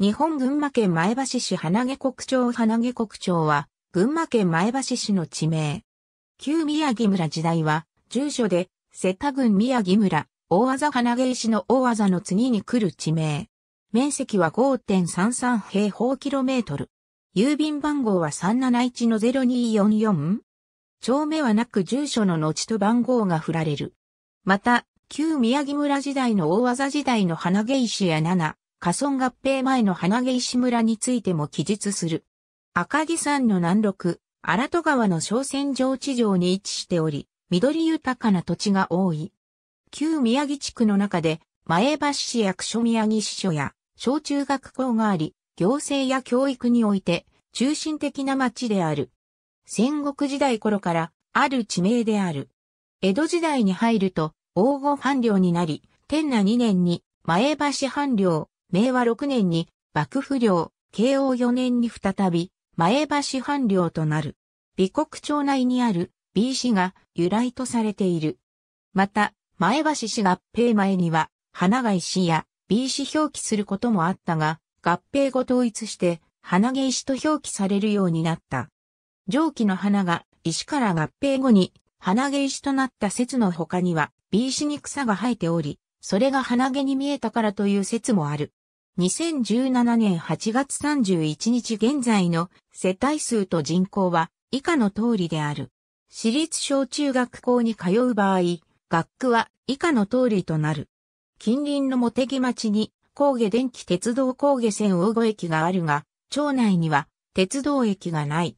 日本群馬県前橋市花毛国町花毛国町は、群馬県前橋市の地名。旧宮城村時代は、住所で、瀬田郡宮城村、大技花毛石の大技の次に来る地名。面積は5.33平方キロメートル。郵便番号は371の0244。町名はなく住所の後と番号が振られる。また、旧宮城村時代の大技時代の花毛石や7、火村合併前の花毛石村についても記述する。赤城山の南麓、荒戸川の小泉上地上に位置しており、緑豊かな土地が多い。旧宮城地区の中で、前橋市役所宮城支所や小中学校があり、行政や教育において中心的な町である。戦国時代頃からある地名である。江戸時代に入ると、黄金藩領になり、天那2年に前橋藩領、明和6年に幕府領、慶応4年に再び前橋藩領となる。美国町内にある B 氏が由来とされている。また、前橋氏合併前には、花が石や B 氏表記することもあったが、合併後統一して、花毛石と表記されるようになった。上記の花が石から合併後に花毛石となった説の他には、B 氏に草が生えており、それが花毛に見えたからという説もある。2017年8月31日現在の世帯数と人口は以下の通りである。私立小中学校に通う場合、学区は以下の通りとなる。近隣の茂木町に高下電気鉄道高下線大御駅があるが、町内には鉄道駅がない。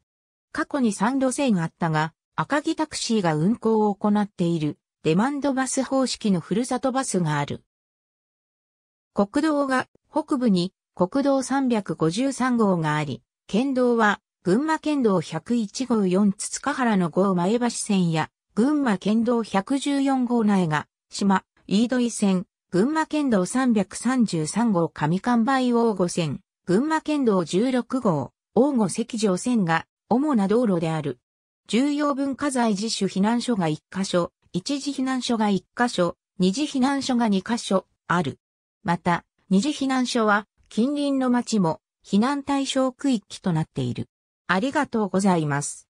過去に3路線あったが、赤木タクシーが運行を行っているデマンドバス方式のふるさとバスがある。国道が北部に国道353号があり、県道は群馬県道101号4つ塚原の号前橋線や群馬県道114号内が島、飯戸井線、群馬県道333号上関梅王五線、群馬県道16号、王五赤城線が主な道路である。重要文化財自主避難所が1カ所、一時避難所が1カ所、二次避難所が2カ所ある。また、二次避難所は近隣の町も避難対象区域となっている。ありがとうございます。